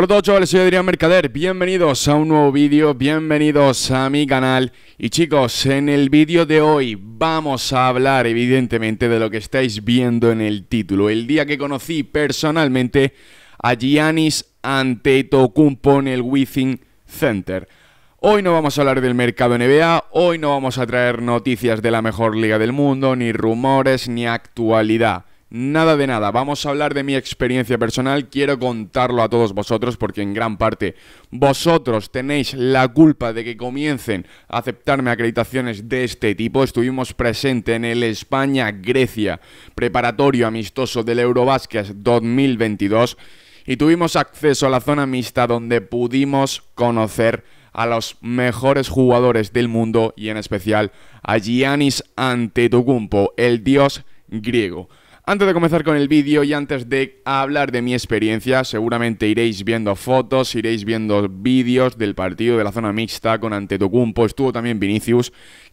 Hola a todos chavales, soy Adrián Mercader, bienvenidos a un nuevo vídeo, bienvenidos a mi canal y chicos, en el vídeo de hoy vamos a hablar evidentemente de lo que estáis viendo en el título, el día que conocí personalmente a Giannis Antetokounmpo en el Within Center. Hoy no vamos a hablar del mercado NBA, hoy no vamos a traer noticias de la mejor liga del mundo, ni rumores, ni actualidad. Nada de nada, vamos a hablar de mi experiencia personal, quiero contarlo a todos vosotros porque en gran parte vosotros tenéis la culpa de que comiencen a aceptarme acreditaciones de este tipo. Estuvimos presente en el España-Grecia preparatorio amistoso del Eurobasket 2022 y tuvimos acceso a la zona mixta donde pudimos conocer a los mejores jugadores del mundo y en especial a Giannis Antetokounmpo, el dios griego. Antes de comenzar con el vídeo y antes de hablar de mi experiencia, seguramente iréis viendo fotos, iréis viendo vídeos del partido de la zona mixta con Antetokounmpo, estuvo también Vinicius.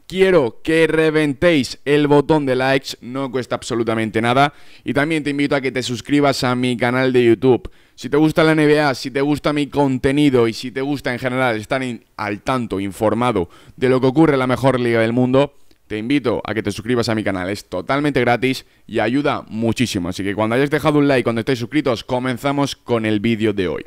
Quiero que reventéis el botón de likes, no cuesta absolutamente nada. Y también te invito a que te suscribas a mi canal de YouTube. Si te gusta la NBA, si te gusta mi contenido y si te gusta en general estar al tanto, informado de lo que ocurre en la mejor liga del mundo, te invito a que te suscribas a mi canal, es totalmente gratis y ayuda muchísimo. Así que cuando hayas dejado un like, cuando estéis suscritos, comenzamos con el vídeo de hoy.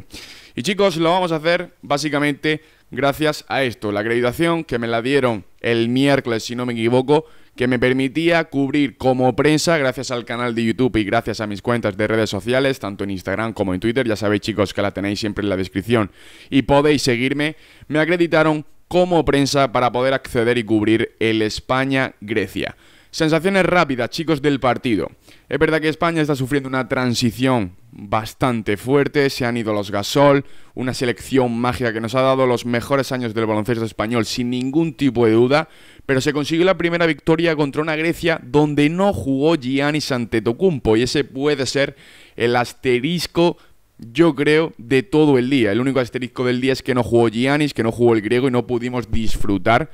Y chicos, lo vamos a hacer básicamente gracias a esto, la acreditación que me la dieron el miércoles, si no me equivoco, que me permitía cubrir como prensa, gracias al canal de YouTube y gracias a mis cuentas de redes sociales, tanto en Instagram como en Twitter, ya sabéis chicos que la tenéis siempre en la descripción y podéis seguirme, me acreditaron como prensa para poder acceder y cubrir el España-Grecia. Sensaciones rápidas, chicos del partido. Es verdad que España está sufriendo una transición bastante fuerte, se han ido los gasol, una selección mágica que nos ha dado los mejores años del baloncesto español sin ningún tipo de duda, pero se consiguió la primera victoria contra una Grecia donde no jugó Giannis Antetokounmpo y ese puede ser el asterisco yo creo, de todo el día. El único asterisco del día es que no jugó Giannis, que no jugó el griego y no pudimos disfrutar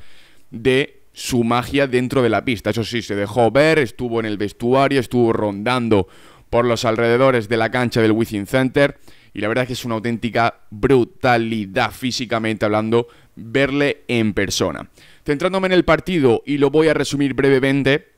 de su magia dentro de la pista. Eso sí, se dejó ver, estuvo en el vestuario, estuvo rondando por los alrededores de la cancha del Within Center y la verdad es que es una auténtica brutalidad físicamente hablando verle en persona. Centrándome en el partido y lo voy a resumir brevemente,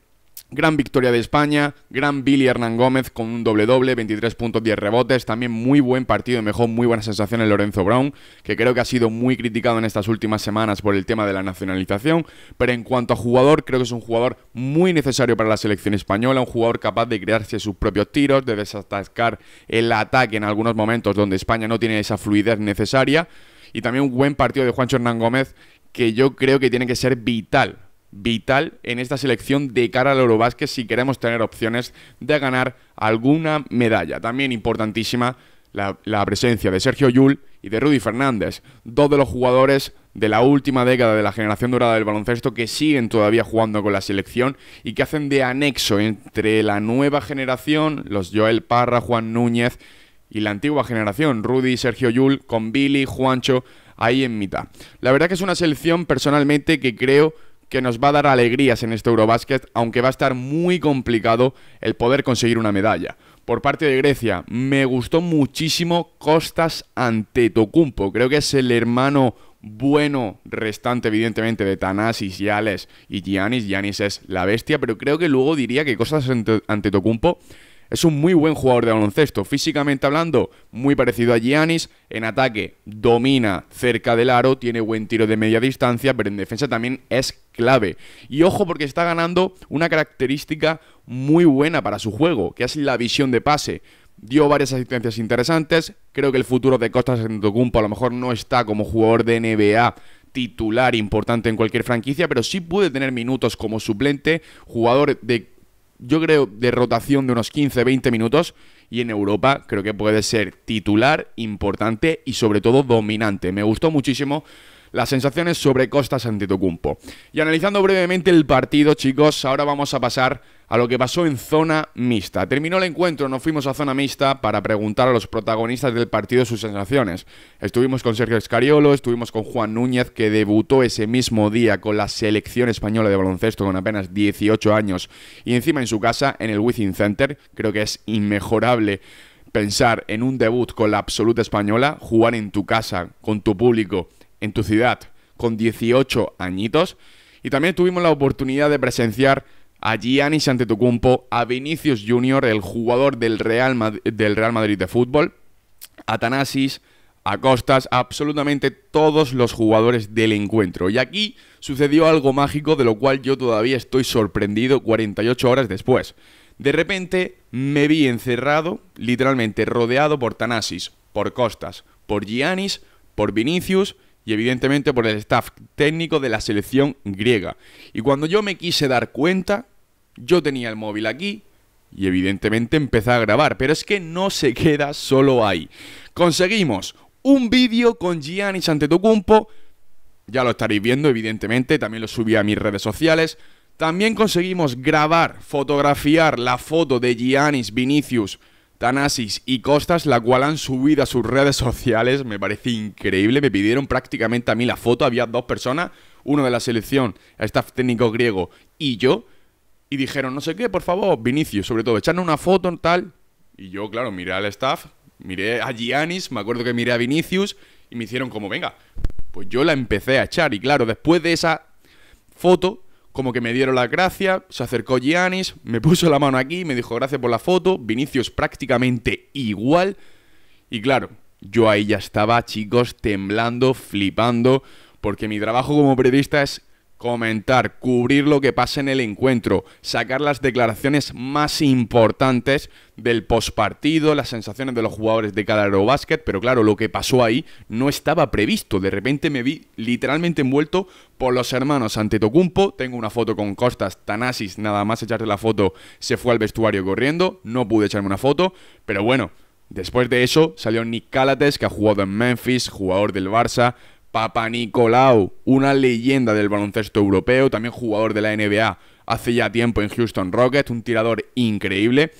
Gran victoria de España, gran Billy Hernán Gómez con un doble doble, 23 puntos, rebotes, también muy buen partido, mejor muy buena sensación en Lorenzo Brown, que creo que ha sido muy criticado en estas últimas semanas por el tema de la nacionalización, pero en cuanto a jugador, creo que es un jugador muy necesario para la selección española, un jugador capaz de crearse sus propios tiros, de desatascar el ataque en algunos momentos donde España no tiene esa fluidez necesaria, y también un buen partido de Juancho Hernán Gómez, que yo creo que tiene que ser vital vital en esta selección de cara al Vázquez si queremos tener opciones de ganar alguna medalla. También importantísima la, presencia de Sergio Yul y de Rudy Fernández, dos de los jugadores de la última década de la generación dorada del baloncesto que siguen todavía jugando con la selección y que hacen de anexo entre la nueva generación, los Joel Parra, Juan Núñez y la antigua generación, Rudy, y Sergio Yul, con Billy, Juancho, ahí en mitad. La verdad que es una selección personalmente que creo que nos va a dar alegrías en este Eurobasket, aunque va a estar muy complicado el poder conseguir una medalla. Por parte de Grecia, me gustó muchísimo Costas Tocumpo. Creo que es el hermano bueno restante, evidentemente, de y Yales y Giannis. Giannis es la bestia, pero creo que luego diría que Costas Antetokounmpo... Es un muy buen jugador de baloncesto. Físicamente hablando, muy parecido a Giannis. En ataque, domina cerca del aro, tiene buen tiro de media distancia, pero en defensa también es clave. Y ojo porque está ganando una característica muy buena para su juego, que es la visión de pase. Dio varias asistencias interesantes. Creo que el futuro de Costas Tocumpo a lo mejor no está como jugador de NBA titular importante en cualquier franquicia, pero sí puede tener minutos como suplente, jugador de yo creo, de rotación de unos 15-20 minutos. Y en Europa creo que puede ser titular, importante y sobre todo dominante. Me gustó muchísimo las sensaciones sobre Costas Antetokounmpo. Y analizando brevemente el partido, chicos, ahora vamos a pasar a lo que pasó en zona mixta. Terminó el encuentro, nos fuimos a zona mixta para preguntar a los protagonistas del partido sus sensaciones. Estuvimos con Sergio Escariolo, estuvimos con Juan Núñez, que debutó ese mismo día con la selección española de baloncesto con apenas 18 años y encima en su casa, en el Within Center. Creo que es inmejorable pensar en un debut con la absoluta española, jugar en tu casa, con tu público, en tu ciudad, con 18 añitos. Y también tuvimos la oportunidad de presenciar a Giannis Antetokounmpo, a Vinicius Jr., el jugador del Real, Madrid de fútbol, a Tanasis, a Costas, absolutamente todos los jugadores del encuentro. Y aquí sucedió algo mágico de lo cual yo todavía estoy sorprendido 48 horas después. De repente me vi encerrado, literalmente rodeado por Tanasis, por Costas, por Giannis, por Vinicius, y evidentemente por el staff técnico de la selección griega. Y cuando yo me quise dar cuenta, yo tenía el móvil aquí y evidentemente empecé a grabar, pero es que no se queda solo ahí. Conseguimos un vídeo con Giannis Antetokounmpo, ya lo estaréis viendo evidentemente, también lo subí a mis redes sociales. También conseguimos grabar, fotografiar la foto de Giannis Vinicius Tanasis y Costas, la cual han subido a sus redes sociales, me parece increíble, me pidieron prácticamente a mí la foto, había dos personas, uno de la selección, el staff técnico griego y yo, y dijeron, no sé qué, por favor, Vinicius, sobre todo, echarnos una foto tal, y yo, claro, miré al staff, miré a Giannis, me acuerdo que miré a Vinicius, y me hicieron como, venga, pues yo la empecé a echar, y claro, después de esa foto, como que me dieron la gracia, se acercó Giannis, me puso la mano aquí, me dijo gracias por la foto, Vinicius prácticamente igual. Y claro, yo ahí ya estaba, chicos, temblando, flipando, porque mi trabajo como periodista es comentar, cubrir lo que pasa en el encuentro, sacar las declaraciones más importantes del pospartido, las sensaciones de los jugadores de cada aerobásquet, pero claro, lo que pasó ahí no estaba previsto. De repente me vi literalmente envuelto por los hermanos ante Tocumpo. Tengo una foto con Costas Tanasis, nada más echarle la foto, se fue al vestuario corriendo, no pude echarme una foto, pero bueno, después de eso salió Nick Calates, que ha jugado en Memphis, jugador del Barça, Papa Nicolau, una leyenda del baloncesto europeo, también jugador de la NBA hace ya tiempo en Houston Rockets, un tirador increíble.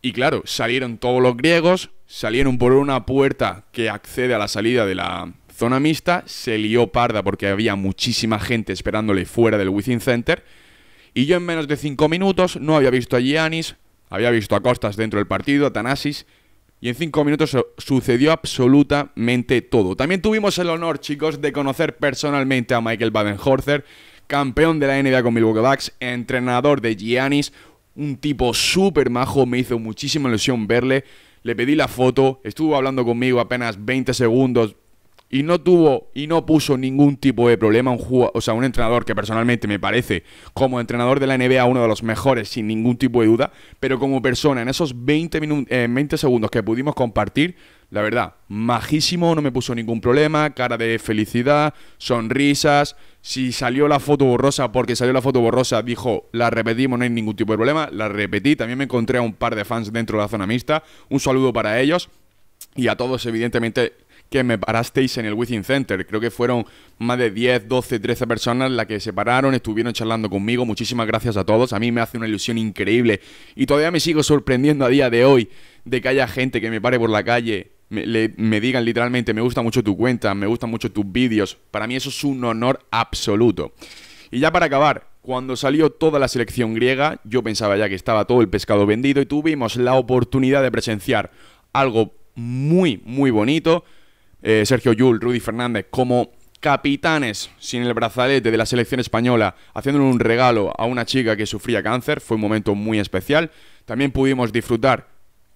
Y claro, salieron todos los griegos, salieron por una puerta que accede a la salida de la zona mixta, se lió parda porque había muchísima gente esperándole fuera del Within Center. Y yo en menos de 5 minutos no había visto a Giannis, había visto a Costas dentro del partido, a Tanasis, y en cinco minutos sucedió absolutamente todo. También tuvimos el honor, chicos, de conocer personalmente a Michael baden campeón de la NBA con Milwaukee Bucks, entrenador de Giannis, un tipo súper majo, me hizo muchísima ilusión verle. Le pedí la foto, estuvo hablando conmigo apenas 20 segundos, y no tuvo y no puso ningún tipo de problema un o sea, un entrenador que personalmente me parece como entrenador de la NBA uno de los mejores sin ningún tipo de duda, pero como persona en esos 20 20 segundos que pudimos compartir, la verdad, majísimo, no me puso ningún problema, cara de felicidad, sonrisas, si salió la foto borrosa porque salió la foto borrosa, dijo, la repetimos, no hay ningún tipo de problema, la repetí, también me encontré a un par de fans dentro de la zona mixta, un saludo para ellos y a todos evidentemente que me parasteis en el Within Center. Creo que fueron más de 10, 12, 13 personas las que se pararon, estuvieron charlando conmigo. Muchísimas gracias a todos. A mí me hace una ilusión increíble y todavía me sigo sorprendiendo a día de hoy de que haya gente que me pare por la calle me, le, me, digan literalmente, me gusta mucho tu cuenta, me gustan mucho tus vídeos. Para mí eso es un honor absoluto. Y ya para acabar, cuando salió toda la selección griega, yo pensaba ya que estaba todo el pescado vendido y tuvimos la oportunidad de presenciar algo muy, muy bonito eh, Sergio Yul, Rudy Fernández, como capitanes sin el brazalete de la selección española, haciéndole un regalo a una chica que sufría cáncer, fue un momento muy especial. También pudimos disfrutar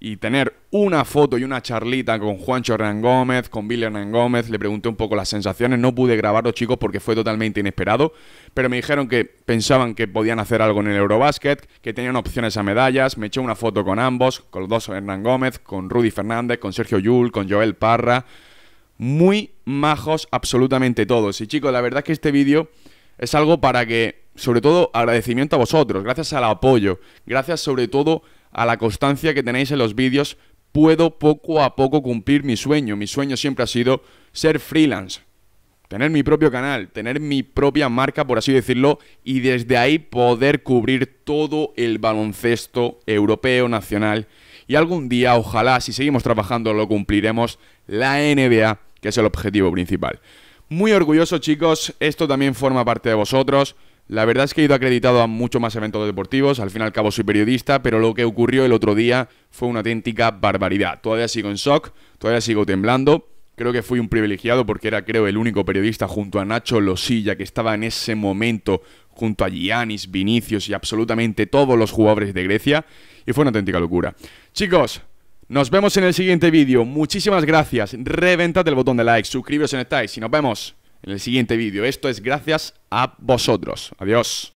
y tener una foto y una charlita con Juancho Hernán Gómez, con Billy Hernán Gómez. Le pregunté un poco las sensaciones. No pude grabarlo, chicos, porque fue totalmente inesperado. Pero me dijeron que pensaban que podían hacer algo en el Eurobasket, que tenían opciones a medallas. Me eché una foto con ambos, con los dos Hernán Gómez, con Rudy Fernández, con Sergio Yul, con Joel Parra muy majos absolutamente todos. Y chicos, la verdad es que este vídeo es algo para que, sobre todo, agradecimiento a vosotros, gracias al apoyo, gracias sobre todo a la constancia que tenéis en los vídeos, puedo poco a poco cumplir mi sueño. Mi sueño siempre ha sido ser freelance, tener mi propio canal, tener mi propia marca, por así decirlo, y desde ahí poder cubrir todo el baloncesto europeo, nacional. Y algún día, ojalá, si seguimos trabajando, lo cumpliremos, la NBA que es el objetivo principal. Muy orgulloso, chicos. Esto también forma parte de vosotros. La verdad es que he ido acreditado a muchos más eventos deportivos, al fin y al cabo soy periodista, pero lo que ocurrió el otro día fue una auténtica barbaridad. Todavía sigo en shock, todavía sigo temblando. Creo que fui un privilegiado porque era, creo, el único periodista junto a Nacho Losilla que estaba en ese momento junto a Giannis, Vinicius y absolutamente todos los jugadores de Grecia. Y fue una auténtica locura. Chicos, nos vemos en el siguiente vídeo. Muchísimas gracias. Reventad el botón de like, suscribiros si no estáis y nos vemos en el siguiente vídeo. Esto es gracias a vosotros. Adiós.